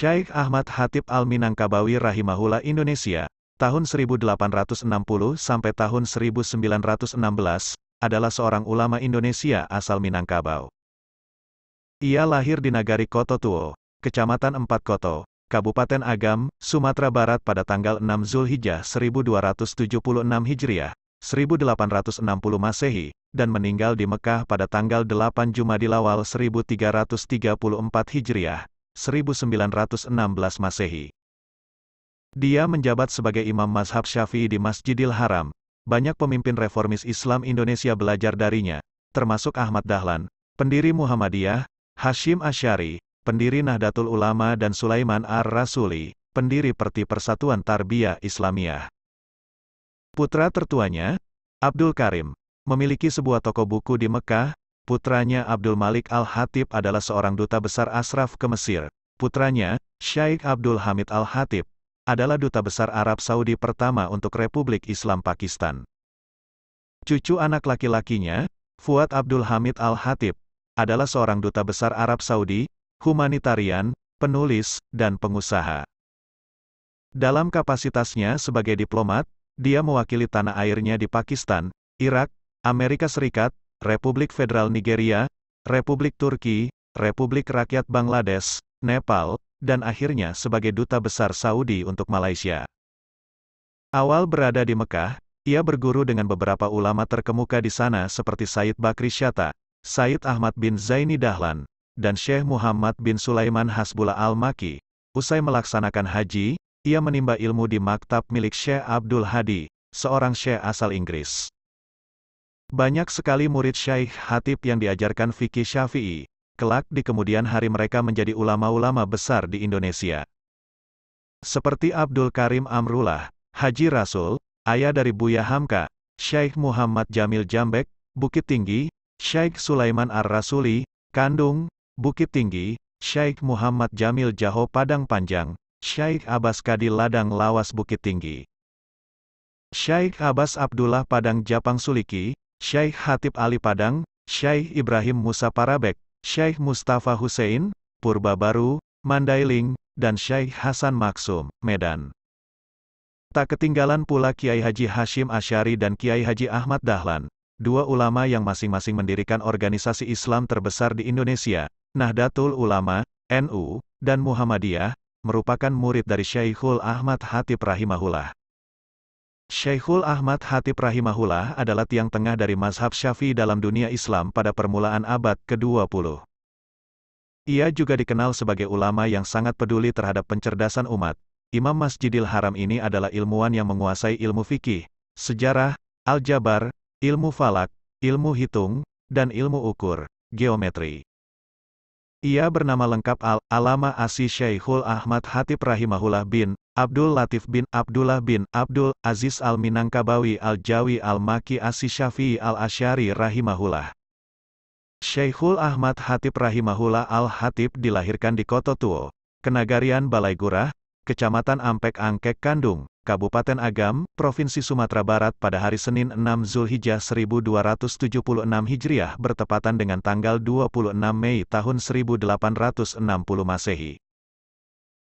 Syaikh Ahmad Hatib Al-Minangkabawi Rahimahula Indonesia, tahun 1860 sampai tahun 1916, adalah seorang ulama Indonesia asal Minangkabau. Ia lahir di Nagari Koto Tuo, Kecamatan Empat Koto, Kabupaten Agam, Sumatera Barat pada tanggal 6 Zulhijjah 1276 Hijriah, 1860 Masehi, dan meninggal di Mekah pada tanggal 8 Jumadilawal 1334 Hijriah, 1916 Masehi. Dia menjabat sebagai imam mazhab Syafi'i di Masjidil Haram. Banyak pemimpin reformis Islam Indonesia belajar darinya, termasuk Ahmad Dahlan, pendiri Muhammadiyah, Hashim Asyari, pendiri Nahdlatul Ulama dan Sulaiman Ar-Rasuli, pendiri Perti Persatuan Tarbiyah Islamiyah. Putra tertuanya, Abdul Karim, memiliki sebuah toko buku di Mekah, Putranya Abdul Malik Al-Hatib adalah seorang duta besar asraf ke Mesir. Putranya, Syaikh Abdul Hamid Al-Hatib, adalah duta besar Arab Saudi pertama untuk Republik Islam Pakistan. Cucu anak laki-lakinya, Fuad Abdul Hamid Al-Hatib, adalah seorang duta besar Arab Saudi, humanitarian, penulis, dan pengusaha. Dalam kapasitasnya sebagai diplomat, dia mewakili tanah airnya di Pakistan, Irak, Amerika Serikat, Republik Federal Nigeria, Republik Turki, Republik Rakyat Bangladesh, Nepal, dan akhirnya sebagai duta besar Saudi untuk Malaysia. Awal berada di Mekah, ia berguru dengan beberapa ulama terkemuka di sana seperti Said Bakri Syata, Said Ahmad bin Zaini Dahlan, dan Syekh Muhammad bin Sulaiman Hasbullah Al-Maki. Usai melaksanakan haji, ia menimba ilmu di maktab milik Syekh Abdul Hadi, seorang Syekh asal Inggris. Banyak sekali murid Syaikh Hatib yang diajarkan fikih Syafi'i, kelak di kemudian hari mereka menjadi ulama-ulama besar di Indonesia. Seperti Abdul Karim Amrullah, Haji Rasul, ayah dari Buya Hamka, Syaikh Muhammad Jamil Jambek, Bukit Tinggi, Syaikh Sulaiman Ar-Rasuli, Kandung, Bukit Tinggi, Syaikh Muhammad Jamil Jaho Padang Panjang, Syaikh Abbas Kadi Ladang Lawas Bukit Tinggi. Syaikh Abbas Abdullah Padang Japang Suliki, Syekh Hatib Ali Padang, Syekh Ibrahim Musa Parabek, Syekh Mustafa Hussein, Purba Baru, Mandailing, dan Syekh Hasan Maksum, Medan. Tak ketinggalan pula Kiai Haji Hashim Asyari dan Kiai Haji Ahmad Dahlan, dua ulama yang masing-masing mendirikan organisasi Islam terbesar di Indonesia, Nahdlatul Ulama, NU, dan Muhammadiyah, merupakan murid dari Syekhul Ahmad Hatib Rahimahullah. Syekhul Ahmad Hatib Rahimahullah adalah tiang tengah dari mazhab Syafi'i dalam dunia Islam pada permulaan abad ke-20. Ia juga dikenal sebagai ulama yang sangat peduli terhadap pencerdasan umat. Imam Masjidil Haram ini adalah ilmuwan yang menguasai ilmu fikih, sejarah, aljabar, ilmu falak, ilmu hitung, dan ilmu ukur, geometri. Ia bernama lengkap Al-Alama Asy Syekhul Ahmad Hatib Rahimahullah bin Abdul Latif bin Abdullah bin Abdul Aziz Al-Minangkabawi Al-Jawi Al-Maki asy Syafi'i al Ashari Rahimahullah. Syekhul Ahmad Hatib Rahimahullah Al-Hatib dilahirkan di Koto Tuo, Kenagarian Gurah, Kecamatan Ampek Angkek Kandung, Kabupaten Agam, Provinsi Sumatera Barat pada hari Senin 6 Zulhijjah 1276 Hijriah bertepatan dengan tanggal 26 Mei tahun 1860 Masehi.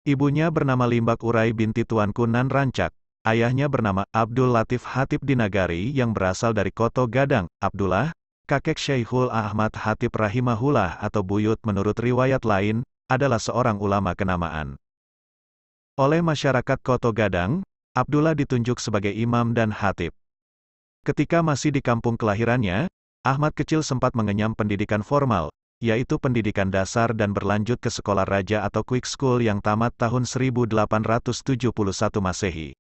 Ibunya bernama Limbak Urai binti Tuanku Nan Rancak. Ayahnya bernama Abdul Latif Hatib Dinagari yang berasal dari Koto Gadang, Abdullah, kakek Syekhul Ahmad Hatib Rahimahullah atau Buyut menurut riwayat lain, adalah seorang ulama kenamaan. Oleh masyarakat Koto Gadang, Abdullah ditunjuk sebagai imam dan hatib. Ketika masih di kampung kelahirannya, Ahmad kecil sempat mengenyam pendidikan formal, yaitu pendidikan dasar dan berlanjut ke sekolah raja atau quick school yang tamat tahun 1871 Masehi.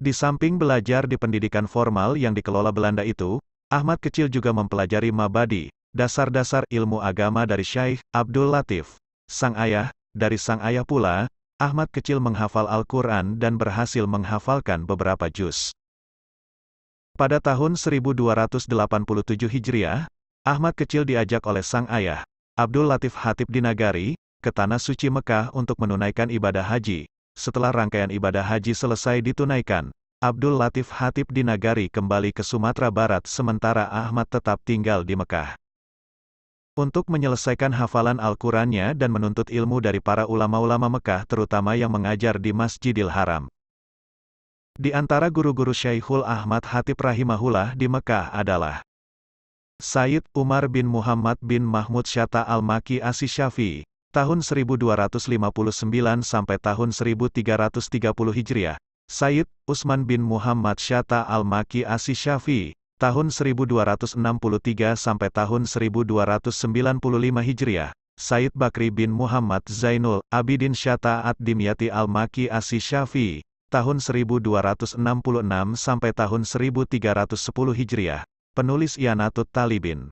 Di samping belajar di pendidikan formal yang dikelola Belanda itu, Ahmad kecil juga mempelajari mabadi, dasar-dasar ilmu agama dari Syaikh Abdul Latif, sang ayah, dari sang ayah pula, Ahmad kecil menghafal Al-Quran dan berhasil menghafalkan beberapa juz. Pada tahun 1287 Hijriah, Ahmad kecil diajak oleh sang ayah, Abdul Latif Hatib Dinagari, ke Tanah Suci Mekah untuk menunaikan ibadah haji. Setelah rangkaian ibadah haji selesai ditunaikan, Abdul Latif Hatib Dinagari kembali ke Sumatera Barat sementara Ahmad tetap tinggal di Mekah. Untuk menyelesaikan hafalan Al-Qurannya dan menuntut ilmu dari para ulama-ulama Mekah terutama yang mengajar di Masjidil Haram. Di antara guru-guru Syaihul Ahmad Hatib Rahimahullah di Mekah adalah Said Umar bin Muhammad bin Mahmud Syata Al-Maki asy syafi tahun 1259 sampai tahun 1330 Hijriah. Said Usman bin Muhammad Syata Al-Maki asy syafi tahun 1263 sampai tahun 1295 Hijriah. Said Bakri bin Muhammad Zainul Abidin Syata Ad-Dimyati Al-Maki asy syafi tahun 1266 sampai tahun 1310 Hijriah penulis Yanatut Talibin.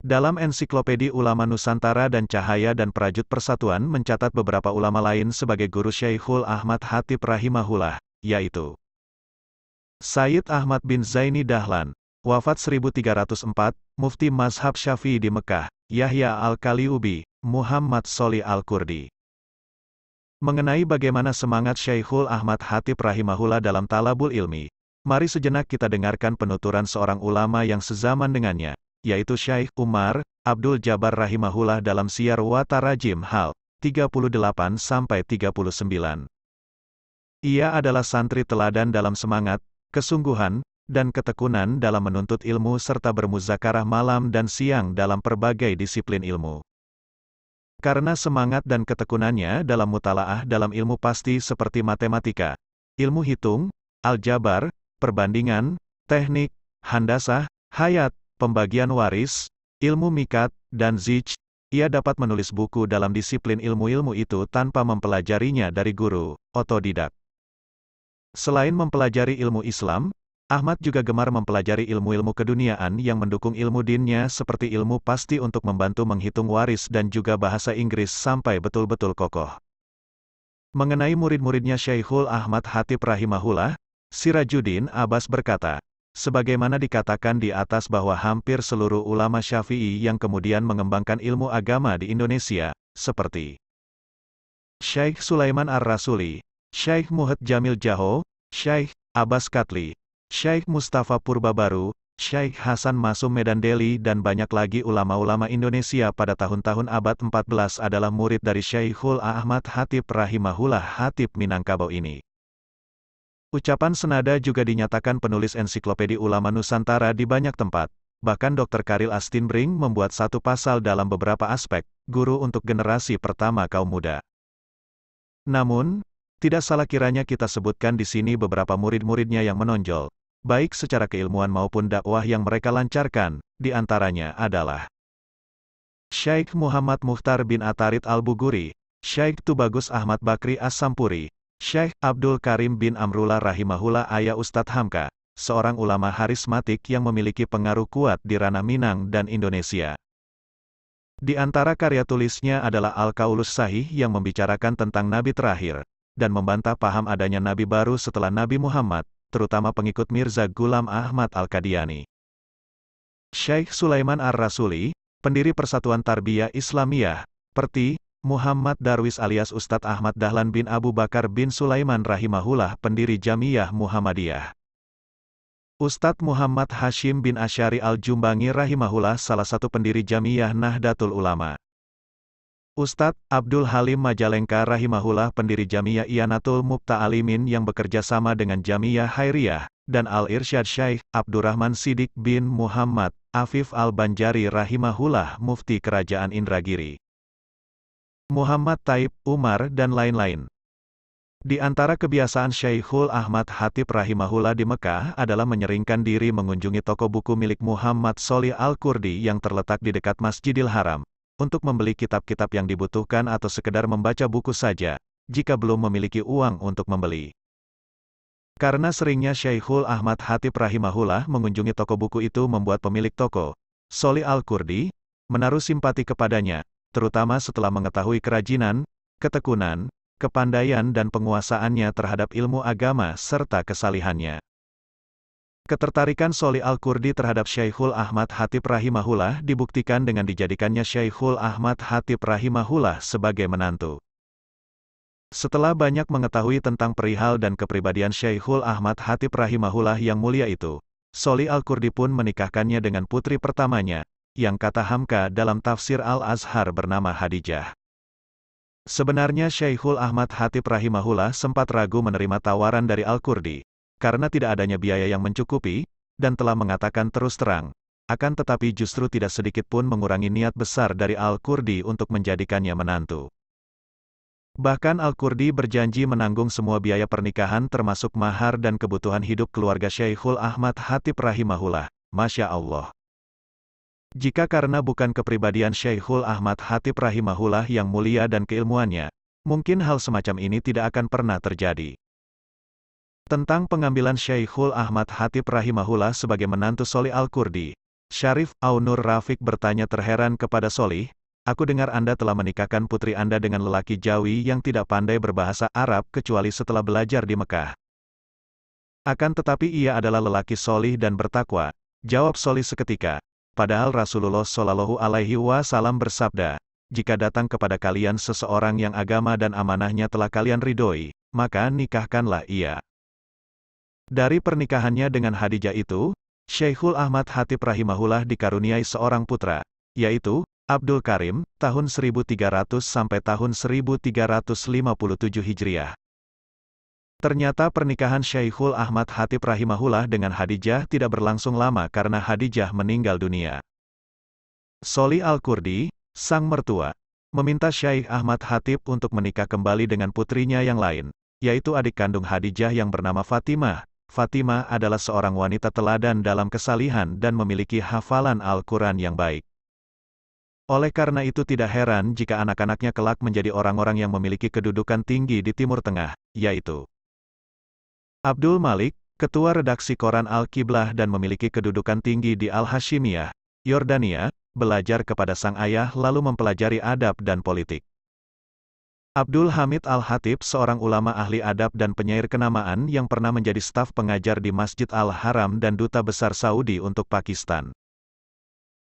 Dalam ensiklopedi ulama Nusantara dan Cahaya dan Prajut Persatuan mencatat beberapa ulama lain sebagai guru Syekhul Ahmad Hatib Rahimahullah, yaitu Said Ahmad bin Zaini Dahlan, wafat 1304, Mufti Mazhab Syafi'i di Mekah, Yahya Al-Kaliubi, Muhammad Soli Al-Kurdi. Mengenai bagaimana semangat Syekhul Ahmad Hatib Rahimahullah dalam talabul ilmi, Mari sejenak kita dengarkan penuturan seorang ulama yang sezaman dengannya, yaitu Syaikh Umar Abdul Jabbar rahimahullah dalam siar Watarajim Hal 38 39. Ia adalah santri teladan dalam semangat, kesungguhan, dan ketekunan dalam menuntut ilmu serta bermuzakarah malam dan siang dalam berbagai disiplin ilmu. Karena semangat dan ketekunannya dalam mutalaah dalam ilmu pasti seperti matematika, ilmu hitung, aljabar, perbandingan, teknik, handasah, hayat, pembagian waris, ilmu mikat, dan zij, ia dapat menulis buku dalam disiplin ilmu-ilmu itu tanpa mempelajarinya dari guru, otodidak. Selain mempelajari ilmu Islam, Ahmad juga gemar mempelajari ilmu-ilmu keduniaan yang mendukung ilmu dinnya seperti ilmu pasti untuk membantu menghitung waris dan juga bahasa Inggris sampai betul-betul kokoh. Mengenai murid-muridnya Syaikhul Ahmad Hatib Rahimahullah, Sirajuddin Abbas berkata, Sebagaimana dikatakan di atas bahwa hampir seluruh ulama syafi'i yang kemudian mengembangkan ilmu agama di Indonesia, seperti Syekh Sulaiman Ar-Rasuli, Syekh Muhad Jamil Jaho, Syekh Abbas Katli, Syekh Mustafa Purbabaru, Syekh Hasan Masum Medan Deli dan banyak lagi ulama-ulama Indonesia pada tahun-tahun abad 14 adalah murid dari Syekhul Ahmad Hatib Rahimahullah Hatib Minangkabau ini. Ucapan senada juga dinyatakan penulis ensiklopedi ulama Nusantara di banyak tempat. Bahkan Dr. Karil Astinbring membuat satu pasal dalam beberapa aspek, guru untuk generasi pertama kaum muda. Namun, tidak salah kiranya kita sebutkan di sini beberapa murid-muridnya yang menonjol, baik secara keilmuan maupun dakwah yang mereka lancarkan, di antaranya adalah Syekh Muhammad Muhtar bin Atarid Al-Buguri, Syekh Tubagus Ahmad Bakri as Syekh Abdul Karim bin Amrullah rahimahullah ayah Ustadz Hamka, seorang ulama harismatik yang memiliki pengaruh kuat di ranah Minang dan Indonesia. Di antara karya tulisnya adalah Al-Kaulus Sahih yang membicarakan tentang Nabi terakhir, dan membantah paham adanya Nabi baru setelah Nabi Muhammad, terutama pengikut Mirza Gulam Ahmad Al-Qadiani. Syekh Sulaiman Ar-Rasuli, pendiri Persatuan Tarbiyah Islamiyah, Perti, Muhammad Darwis alias Ustadz Ahmad Dahlan bin Abu Bakar bin Sulaiman rahimahullah pendiri Jamiyah Muhammadiyah. Ustadz Muhammad Hashim bin Asyari Al-Jumbangi rahimahullah salah satu pendiri Jamiyah Nahdlatul Ulama. Ustadz Abdul Halim Majalengka rahimahullah pendiri Jamiyah Iyanatul Mupta Alimin yang bekerja sama dengan Jamiyah Hairiyah, dan Al-Irsyad Syaikh Abdurrahman Sidik bin Muhammad Afif Al-Banjari rahimahullah mufti Kerajaan Indragiri. Muhammad Taib, Umar dan lain-lain. Di antara kebiasaan Syekhul Ahmad Hatib rahimahullah di Mekah adalah menyeringkan diri mengunjungi toko buku milik Muhammad Solih Al-Kurdi yang terletak di dekat Masjidil Haram, untuk membeli kitab-kitab yang dibutuhkan atau sekedar membaca buku saja, jika belum memiliki uang untuk membeli. Karena seringnya Syekhul Ahmad Hatib rahimahullah mengunjungi toko buku itu membuat pemilik toko, Solih Al-Kurdi, menaruh simpati kepadanya, terutama setelah mengetahui kerajinan, ketekunan, kepandaian dan penguasaannya terhadap ilmu agama serta kesalihannya. Ketertarikan Soli Al-Kurdi terhadap Syaikhul Ahmad Hatib Rahimahullah dibuktikan dengan dijadikannya Syaikhul Ahmad Hatib Rahimahullah sebagai menantu. Setelah banyak mengetahui tentang perihal dan kepribadian Syaikhul Ahmad Hatib Rahimahullah yang mulia itu, Soli Al-Kurdi pun menikahkannya dengan putri pertamanya, yang kata Hamka dalam tafsir Al-Azhar bernama Hadijah. Sebenarnya Syekhul Ahmad Hatib Rahimahullah sempat ragu menerima tawaran dari al qurdi karena tidak adanya biaya yang mencukupi, dan telah mengatakan terus terang, akan tetapi justru tidak sedikit pun mengurangi niat besar dari al qurdi untuk menjadikannya menantu. Bahkan al qurdi berjanji menanggung semua biaya pernikahan termasuk mahar dan kebutuhan hidup keluarga Syekhul Ahmad Hatib Rahimahullah. Masya Allah. Jika karena bukan kepribadian Syekhul Ahmad Hatib Rahimahullah yang mulia dan keilmuannya, mungkin hal semacam ini tidak akan pernah terjadi. Tentang pengambilan Syekhul Ahmad Hatib Rahimahullah sebagai menantu Soli Al-Kurdi, Syarif Aunur Rafiq bertanya terheran kepada Soli, Aku dengar Anda telah menikahkan putri Anda dengan lelaki Jawi yang tidak pandai berbahasa Arab kecuali setelah belajar di Mekah. Akan tetapi ia adalah lelaki solih dan bertakwa, jawab solih seketika. Padahal Rasulullah Shallallahu Alaihi Wasallam bersabda, jika datang kepada kalian seseorang yang agama dan amanahnya telah kalian ridhoi, maka nikahkanlah ia. Dari pernikahannya dengan Hadijah itu, Syekhul Ahmad Hatib rahimahullah dikaruniai seorang putra, yaitu Abdul Karim, tahun 1300 sampai tahun 1357 Hijriah. Ternyata pernikahan Syaikhul Ahmad Hatib Rahimahullah dengan Hadijah tidak berlangsung lama karena Hadijah meninggal dunia. Soli Al-Kurdi, sang mertua, meminta Syaikh Ahmad Hatib untuk menikah kembali dengan putrinya yang lain, yaitu adik kandung Hadijah yang bernama Fatimah. Fatimah adalah seorang wanita teladan dalam kesalihan dan memiliki hafalan Al-Quran yang baik. Oleh karena itu tidak heran jika anak-anaknya kelak menjadi orang-orang yang memiliki kedudukan tinggi di Timur Tengah, yaitu Abdul Malik, ketua redaksi koran Al-Qiblah dan memiliki kedudukan tinggi di Al-Hashimiyah, Yordania, belajar kepada sang ayah lalu mempelajari adab dan politik. Abdul Hamid Al-Hatib seorang ulama ahli adab dan penyair kenamaan yang pernah menjadi staf pengajar di Masjid Al-Haram dan Duta Besar Saudi untuk Pakistan.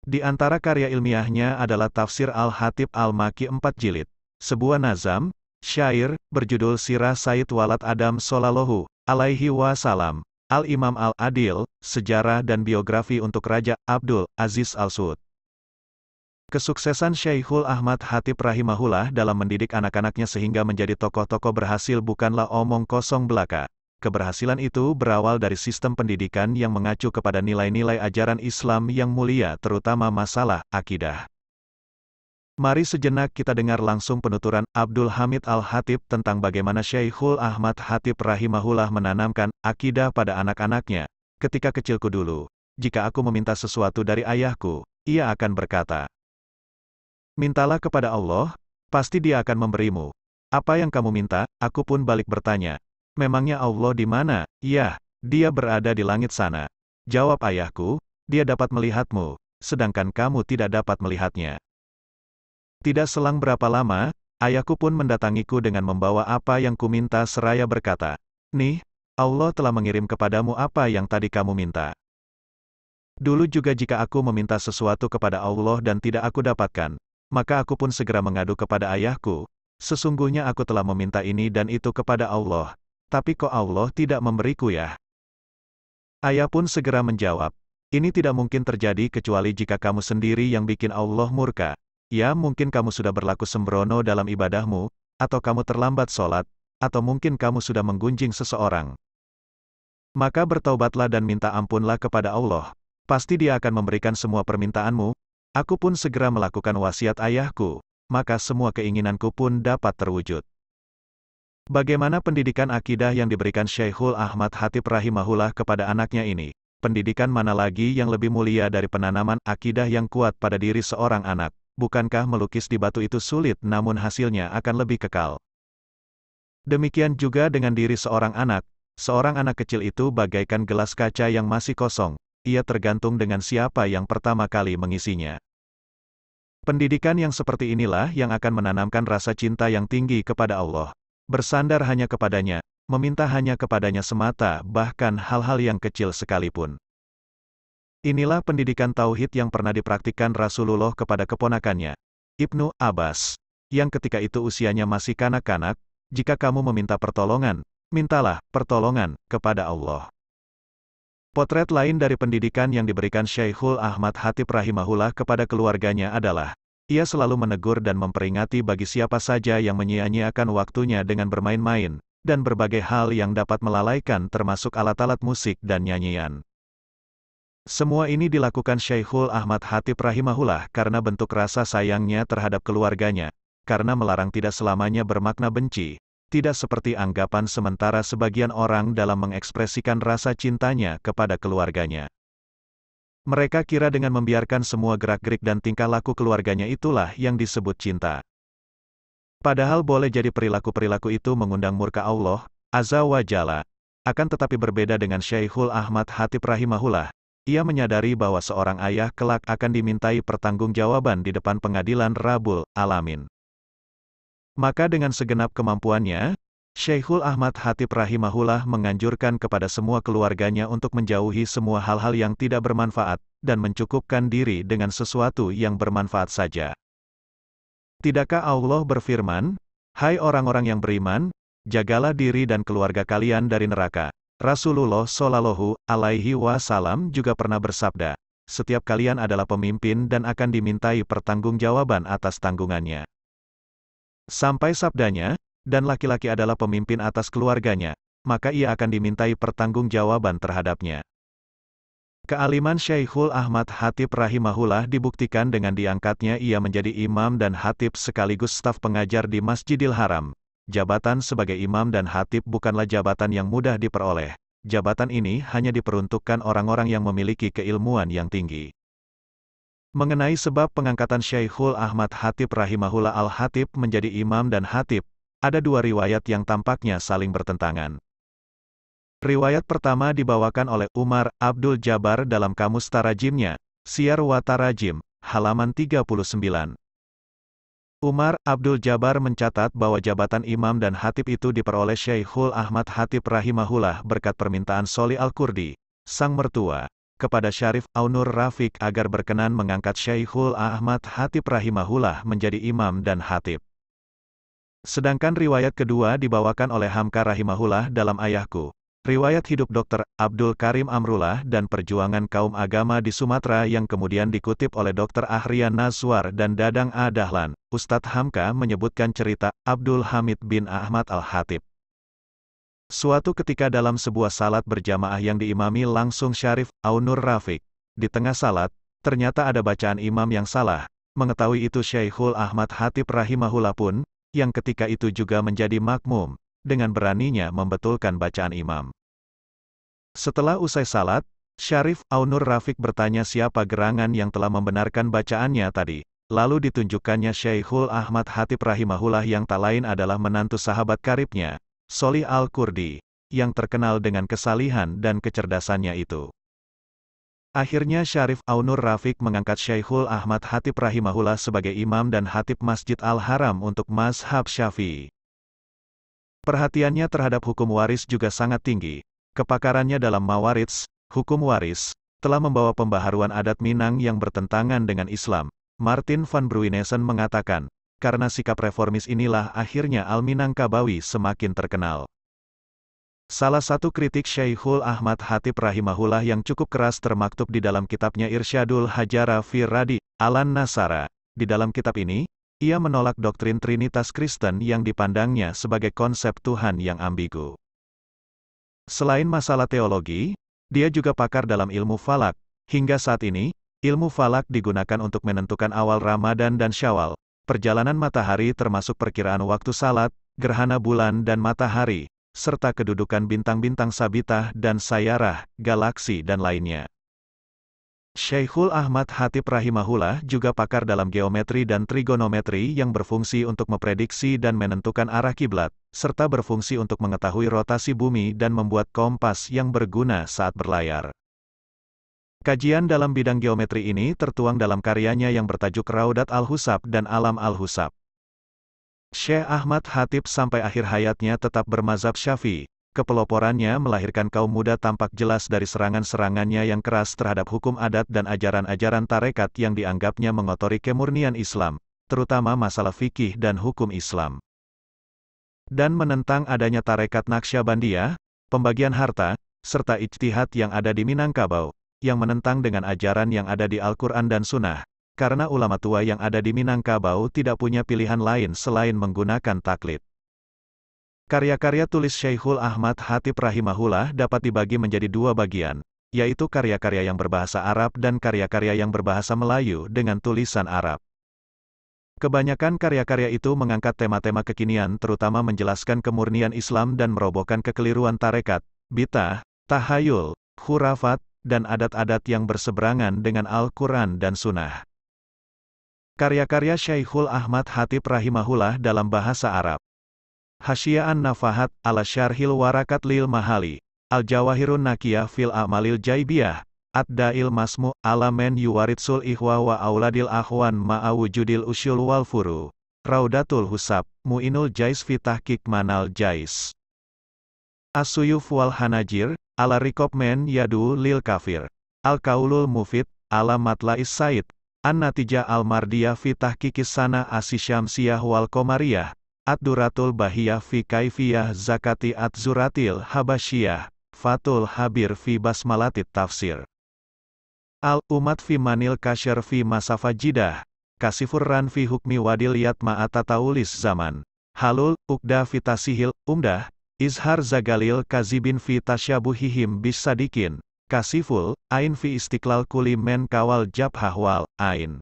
Di antara karya ilmiahnya adalah tafsir Al-Hatib Al-Maki 4 jilid, sebuah nazam, syair, berjudul Sirah Said Walad Adam Solalohu, alaihi wasalam, Al-Imam Al-Adil, Sejarah dan Biografi untuk Raja Abdul Aziz Al-Sud. Kesuksesan Syaihul Ahmad Hatib Rahimahullah dalam mendidik anak-anaknya sehingga menjadi tokoh-tokoh berhasil bukanlah omong kosong belaka. Keberhasilan itu berawal dari sistem pendidikan yang mengacu kepada nilai-nilai ajaran Islam yang mulia terutama masalah akidah. Mari sejenak kita dengar langsung penuturan Abdul Hamid Al-Hatib tentang bagaimana Syekhul Ahmad Hatib rahimahullah menanamkan akidah pada anak-anaknya. Ketika kecilku dulu, jika aku meminta sesuatu dari ayahku, ia akan berkata, Mintalah kepada Allah, pasti dia akan memberimu. Apa yang kamu minta, aku pun balik bertanya. Memangnya Allah di mana? Ya, dia berada di langit sana. Jawab ayahku, dia dapat melihatmu, sedangkan kamu tidak dapat melihatnya. Tidak selang berapa lama, ayahku pun mendatangiku dengan membawa apa yang kuminta seraya berkata, Nih, Allah telah mengirim kepadamu apa yang tadi kamu minta. Dulu juga jika aku meminta sesuatu kepada Allah dan tidak aku dapatkan, maka aku pun segera mengadu kepada ayahku, sesungguhnya aku telah meminta ini dan itu kepada Allah, tapi kok Allah tidak memberiku ya? Ayah pun segera menjawab, ini tidak mungkin terjadi kecuali jika kamu sendiri yang bikin Allah murka, Ya mungkin kamu sudah berlaku sembrono dalam ibadahmu, atau kamu terlambat sholat, atau mungkin kamu sudah menggunjing seseorang. Maka bertaubatlah dan minta ampunlah kepada Allah, pasti dia akan memberikan semua permintaanmu, aku pun segera melakukan wasiat ayahku, maka semua keinginanku pun dapat terwujud. Bagaimana pendidikan akidah yang diberikan Syekhul Ahmad Hatib Rahimahullah kepada anaknya ini? Pendidikan mana lagi yang lebih mulia dari penanaman akidah yang kuat pada diri seorang anak? bukankah melukis di batu itu sulit namun hasilnya akan lebih kekal? Demikian juga dengan diri seorang anak, seorang anak kecil itu bagaikan gelas kaca yang masih kosong, ia tergantung dengan siapa yang pertama kali mengisinya. Pendidikan yang seperti inilah yang akan menanamkan rasa cinta yang tinggi kepada Allah. Bersandar hanya kepadanya, meminta hanya kepadanya semata, bahkan hal-hal yang kecil sekalipun. Inilah pendidikan tauhid yang pernah dipraktikkan Rasulullah kepada keponakannya, Ibnu Abbas, yang ketika itu usianya masih kanak-kanak. Jika kamu meminta pertolongan, mintalah pertolongan kepada Allah. Potret lain dari pendidikan yang diberikan Syekhul Ahmad Hatib rahimahullah kepada keluarganya adalah, ia selalu menegur dan memperingati bagi siapa saja yang menyia-nyiakan waktunya dengan bermain-main, dan berbagai hal yang dapat melalaikan termasuk alat-alat musik dan nyanyian. Semua ini dilakukan Syekhul Ahmad Hatib rahimahullah karena bentuk rasa sayangnya terhadap keluarganya, karena melarang tidak selamanya bermakna benci, tidak seperti anggapan sementara sebagian orang dalam mengekspresikan rasa cintanya kepada keluarganya. Mereka kira dengan membiarkan semua gerak-gerik dan tingkah laku keluarganya itulah yang disebut cinta. Padahal boleh jadi perilaku-perilaku itu mengundang murka Allah, Azza wa Jalla. Akan tetapi berbeda dengan Syekhul Ahmad Hatib rahimahullah, ia menyadari bahwa seorang ayah kelak akan dimintai pertanggungjawaban di depan pengadilan Rabul Alamin. Maka dengan segenap kemampuannya, Syekhul Ahmad Hatib Rahimahullah menganjurkan kepada semua keluarganya untuk menjauhi semua hal-hal yang tidak bermanfaat, dan mencukupkan diri dengan sesuatu yang bermanfaat saja. Tidakkah Allah berfirman, Hai orang-orang yang beriman, jagalah diri dan keluarga kalian dari neraka. Rasulullah Shallallahu Alaihi Wasallam juga pernah bersabda, setiap kalian adalah pemimpin dan akan dimintai pertanggungjawaban atas tanggungannya. Sampai sabdanya, dan laki-laki adalah pemimpin atas keluarganya, maka ia akan dimintai pertanggungjawaban terhadapnya. Kealiman Syaikhul Ahmad Hatib rahimahullah dibuktikan dengan diangkatnya ia menjadi imam dan hatib sekaligus staf pengajar di Masjidil Haram, jabatan sebagai imam dan hatib bukanlah jabatan yang mudah diperoleh. Jabatan ini hanya diperuntukkan orang-orang yang memiliki keilmuan yang tinggi. Mengenai sebab pengangkatan Syaikhul Ahmad Hatib Rahimahullah Al-Hatib menjadi imam dan hatib, ada dua riwayat yang tampaknya saling bertentangan. Riwayat pertama dibawakan oleh Umar Abdul Jabar dalam Kamus Tarajimnya, Siar Watarajim, halaman 39. Umar Abdul Jabbar mencatat bahwa jabatan imam dan hatib itu diperoleh Syekhul Ahmad Hatib rahimahullah berkat permintaan Soli Al-Kurdi, sang mertua, kepada Syarif Aunur Rafiq agar berkenan mengangkat Syekhul Ahmad Hatib rahimahullah menjadi imam dan hatib. Sedangkan riwayat kedua dibawakan oleh Hamka rahimahullah dalam Ayahku, Riwayat hidup Dr. Abdul Karim Amrullah dan perjuangan kaum agama di Sumatera yang kemudian dikutip oleh Dr. Ahrian Nazwar dan Dadang A. Dahlan, Ustadz Hamka menyebutkan cerita Abdul Hamid bin Ahmad Al-Hatib. Suatu ketika dalam sebuah salat berjamaah yang diimami langsung Syarif Aunur Rafiq, di tengah salat, ternyata ada bacaan imam yang salah. Mengetahui itu Syekhul Ahmad Hatib Rahimahullah pun, yang ketika itu juga menjadi makmum, dengan beraninya membetulkan bacaan imam. Setelah usai salat, Syarif Aunur Rafiq bertanya siapa gerangan yang telah membenarkan bacaannya tadi. Lalu ditunjukkannya Syekhul Ahmad Hatib Rahimahullah yang tak lain adalah menantu sahabat karibnya, Solih Al-Kurdi, yang terkenal dengan kesalihan dan kecerdasannya itu. Akhirnya Syarif Aunur Rafiq mengangkat Syekhul Ahmad Hatib Rahimahullah sebagai imam dan hatib Masjid Al-Haram untuk Mazhab Syafi'i. Perhatiannya terhadap hukum waris juga sangat tinggi. Kepakarannya dalam mawarits, hukum waris, telah membawa pembaharuan adat Minang yang bertentangan dengan Islam. Martin van Bruinesen mengatakan, karena sikap reformis inilah akhirnya Al-Minangkabawi semakin terkenal. Salah satu kritik Syaihul Ahmad Hatib Rahimahullah yang cukup keras termaktub di dalam kitabnya Irsyadul Hajara Firadi, Alan Nasara. Di dalam kitab ini, ia menolak doktrin Trinitas Kristen yang dipandangnya sebagai konsep Tuhan yang ambigu. Selain masalah teologi, dia juga pakar dalam ilmu falak. Hingga saat ini, ilmu falak digunakan untuk menentukan awal Ramadan dan Syawal, perjalanan matahari termasuk perkiraan waktu salat, gerhana bulan dan matahari, serta kedudukan bintang-bintang sabitah dan sayarah, galaksi dan lainnya. Syekhul Ahmad Hatib Rahimahullah juga pakar dalam geometri dan trigonometri yang berfungsi untuk memprediksi dan menentukan arah kiblat, serta berfungsi untuk mengetahui rotasi bumi dan membuat kompas yang berguna saat berlayar. Kajian dalam bidang geometri ini tertuang dalam karyanya yang bertajuk Raudat Al-Husab dan Alam Al-Husab. Syekh Ahmad Hatib sampai akhir hayatnya tetap bermazhab Syafi'i, Kepeloporannya melahirkan kaum muda tampak jelas dari serangan-serangannya yang keras terhadap hukum adat dan ajaran-ajaran tarekat yang dianggapnya mengotori kemurnian Islam, terutama masalah fikih dan hukum Islam. Dan menentang adanya tarekat Naksyabandiyah, pembagian harta, serta ijtihad yang ada di Minangkabau, yang menentang dengan ajaran yang ada di Al-Quran dan Sunnah, karena ulama tua yang ada di Minangkabau tidak punya pilihan lain selain menggunakan taklit. Karya-karya tulis Syekhul Ahmad Hatib Rahimahullah dapat dibagi menjadi dua bagian, yaitu karya-karya yang berbahasa Arab dan karya-karya yang berbahasa Melayu dengan tulisan Arab. Kebanyakan karya-karya itu mengangkat tema-tema kekinian terutama menjelaskan kemurnian Islam dan merobohkan kekeliruan tarekat, bitah, tahayul, khurafat, dan adat-adat yang berseberangan dengan Al-Quran dan Sunnah. Karya-karya Syekhul Ahmad Hatib Rahimahullah dalam bahasa Arab Hasyiaan Nafahat, ala Syarhil Warakat Lil Mahali, Al-Jawahirun Nakiyah Fil Amalil Jaibiyah, Ad-Da'il Masmu, ala Men Yuwaritsul Ihwa wa Auladil Ahwan Ma'awujudil Usyul Wal Furu, Raudatul Husab, Mu'inul Jais Fitah manal Jais. Asuyuf Wal Hanajir, ala Rikob Men Yadu Lil Kafir, Al-Kaulul Mufid, ala Matla'is Said, An-Natijah Al-Mardiyah Fitah Kikisana Asyamsiyah Wal Komariyah, Abduratul Bahiyah fi Kaifiyah Zakati At-Zuratil fathul Fatul Habir fi Basmalatit Tafsir. Al-Umat fi Manil Kasyar fi Masafajidah, Kasifurran fi Hukmi Wadil Yatma Atataulis Zaman, Halul, Ukda fi Tasihil, Umdah, Izhar Zagalil Kazibin fi Tasyabuhihim Bisadikin, Kasiful, Ain fi istiklal Kuli Men Kawal Jabhahwal, Ain.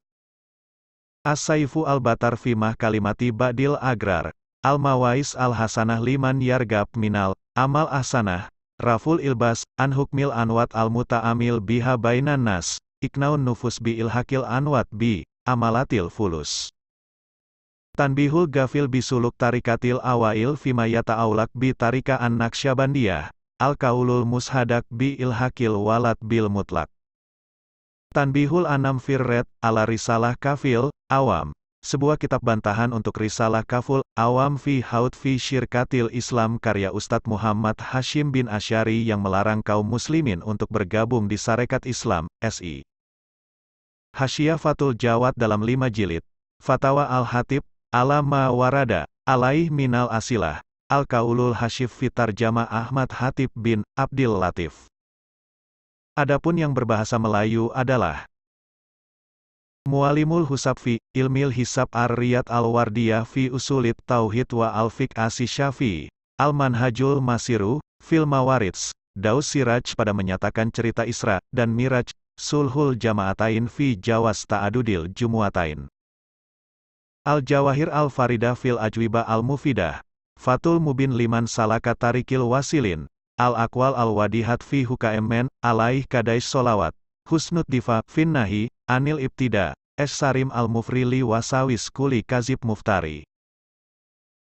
As-Saifu al-Batar Fimah Kalimati Ba'dil Agrar, Al-Mawais Al-Hasanah Liman Yargab Minal, Amal Ahsanah, Raful Ilbas, Anhukmil Anwat Al-Muta'amil Biha Bainan Nas, Iknaun Nufus Bi Ilhakil Anwat Bi, Amalatil Fulus. Tanbihul Gafil Bisuluk Tarikatil Awail Fima Yata Aulak Bi Tarika An-Naksyabandiyah, Al-Kaulul Mushadak Bi Ilhakil walat Bil Mutlak. Tanbihul Anam Firret, ala Risalah Kafil, Awam. Sebuah kitab bantahan untuk Risalah Kaful, Awam fi Haud fi Syirkatil Islam karya Ustadz Muhammad Hashim bin Asyari yang melarang kaum muslimin untuk bergabung di Sarekat Islam, SI. Hasyiah Fatul Jawad dalam lima jilid. Fatawa Al-Hatib, Alama Warada, Alaih Minal Asilah, Al-Kaulul Hashif Fitar Jama Ahmad Hatib bin Abdil Latif. Adapun yang berbahasa Melayu adalah Mualimul Husabfi, Ilmil Hisab Ar-Riyad Al-Wardiyah Fi Usulit Tauhid Wa Al-Fiq asy Syafi, Al-Manhajul Masiru, Fil Mawarits, Daus Siraj pada menyatakan cerita Isra, dan Miraj, Sulhul Jamaatain Fi Jawas Ta'adudil Jumuatain. Al-Jawahir Al-Farida Fil Ajwiba Al-Mufidah, Fatul Mubin Liman Salaka Tarikil Wasilin, Al-Aqwal al-Wadihat fi Men, alaih kadais solawat. Husnud Difa, fin anil ibtida, es sarim al-mufrili wasawis kuli kazib muftari.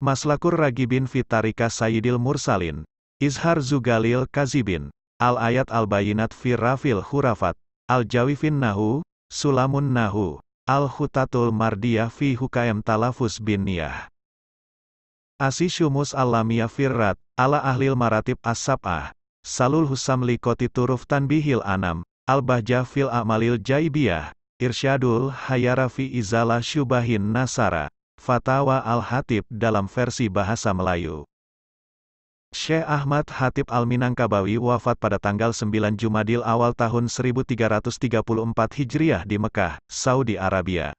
Maslakur ragibin fitarika sayyidil mursalin. Izhar zugalil kazibin. Al-ayat al-bayinat fi rafil hurafat. Al-jawifin nahu, sulamun nahu. Al-hutatul mardiyah fi Hukam talafus bin niyah. Asishumus alamiyah firrat, ala ahlil maratib as-sab'ah, salul husam likoti turuf tanbihil anam, al-bahjah fil amalil jaibiyah, irsyadul hayarafi izala syubahin nasara, fatawa al-hatib dalam versi bahasa Melayu. Syekh Ahmad Hatib Al-Minangkabawi wafat pada tanggal 9 Jumadil awal tahun 1334 Hijriah di Mekah, Saudi Arabia.